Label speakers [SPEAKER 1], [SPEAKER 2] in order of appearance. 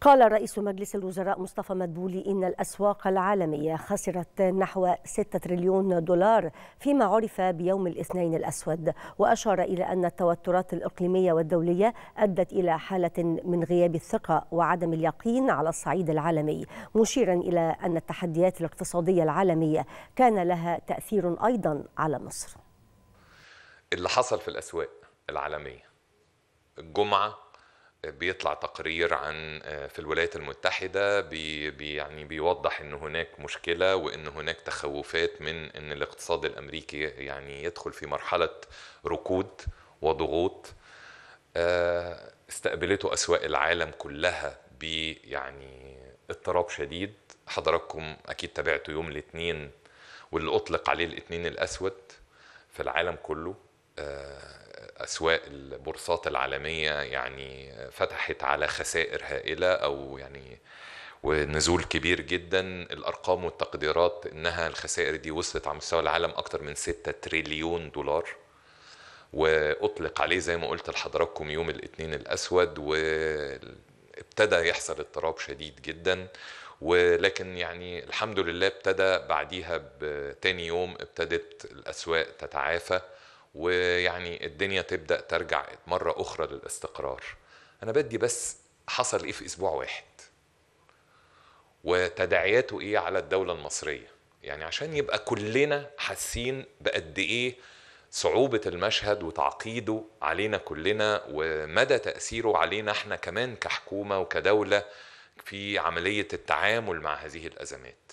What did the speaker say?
[SPEAKER 1] قال رئيس مجلس الوزراء مصطفى مدبولي إن الأسواق العالمية خسرت نحو 6 تريليون دولار فيما عرف بيوم الاثنين الأسود وأشار إلى أن التوترات الإقليمية والدولية أدت إلى حالة من غياب الثقة وعدم اليقين على الصعيد العالمي مشيرا إلى أن التحديات الاقتصادية العالمية كان لها تأثير أيضا على مصر
[SPEAKER 2] اللي حصل في الأسواق العالمية الجمعة بيطلع تقرير عن آه، في الولايات المتحدة بي يعني بيوضح أن هناك مشكلة وأن هناك تخوفات من أن الاقتصاد الأمريكي يعني يدخل في مرحلة ركود وضغوط آه، استقبلته أسواق العالم كلها يعني اضطراب شديد حضراتكم أكيد تابعتوا يوم الاثنين واللي أطلق عليه الاثنين الأسود في العالم كله اسواق البورصات العالميه يعني فتحت على خسائر هائله او يعني ونزول كبير جدا الارقام والتقديرات انها الخسائر دي وصلت على مستوى العالم اكتر من 6 تريليون دولار واطلق عليه زي ما قلت لحضراتكم يوم الاثنين الاسود وابتدى يحصل اضطراب شديد جدا ولكن يعني الحمد لله ابتدى بعديها بتاني يوم ابتدت الاسواق تتعافى ويعني الدنيا تبدا ترجع مره اخرى للاستقرار انا بدي بس حصل ايه في اسبوع واحد وتداعياته ايه على الدوله المصريه يعني عشان يبقى كلنا حاسين بقد ايه صعوبة المشهد وتعقيده علينا كلنا ومدى تأثيره علينا احنا كمان كحكومة وكدولة في عملية التعامل مع هذه الأزمات